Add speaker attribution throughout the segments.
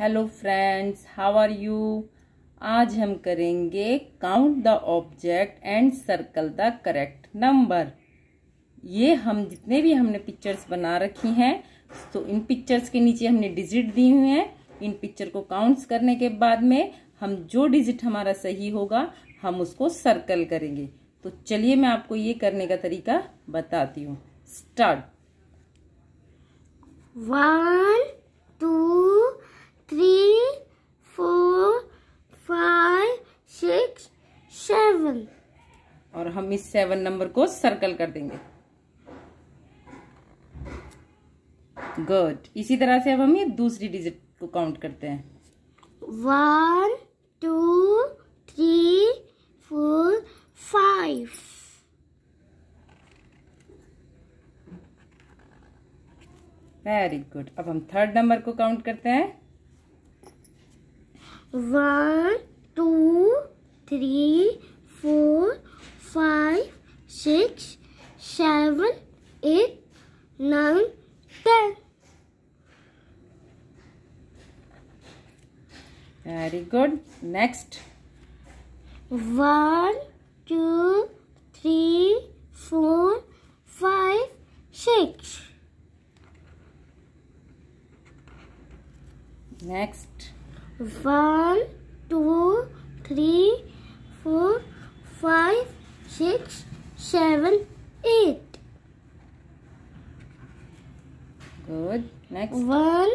Speaker 1: Hello friends how are you आज हम करेंगे count the object and circle the correct number ये हम जितने भी हमने पिक्चर्स बना रखी हैं तो इन पिक्चर्स के नीचे हमने डिजिट दी हुई हैं इन पिक्चर को काउंट्स करने के बाद में हम जो डिजिट हमारा सही होगा हम उसको सर्कल करेंगे तो चलिए मैं आपको ये करने का तरीका बताती हूँ स्टार्ट
Speaker 2: वन सेवन
Speaker 1: और हम इस सेवन नंबर को सर्कल कर देंगे गुड इसी तरह से अब हम ये दूसरी डिजिट को काउंट करते हैं
Speaker 2: one two three four five
Speaker 1: very good अब हम थर्ड नंबर को काउंट करते
Speaker 2: हैं one two three, four, five, six, seven, eight, nine, ten. Very good. Next. One, two, three, four, five, six. Next. One, two, three, five, six, seven, eight. Good. Next. One,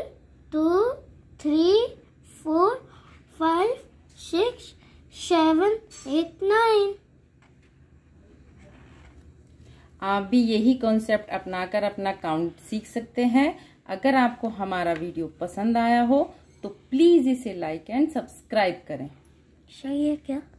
Speaker 2: two, three, four, five, six, seven, eight, nine.
Speaker 1: आप भी यही concept अपनाकर अपना count सीख सकते हैं अगर आपको हमारा वीडियो पसंद आया हो तो प्लीज़ इसे लाइक एंड सब्सक्राइब करें सही है क्या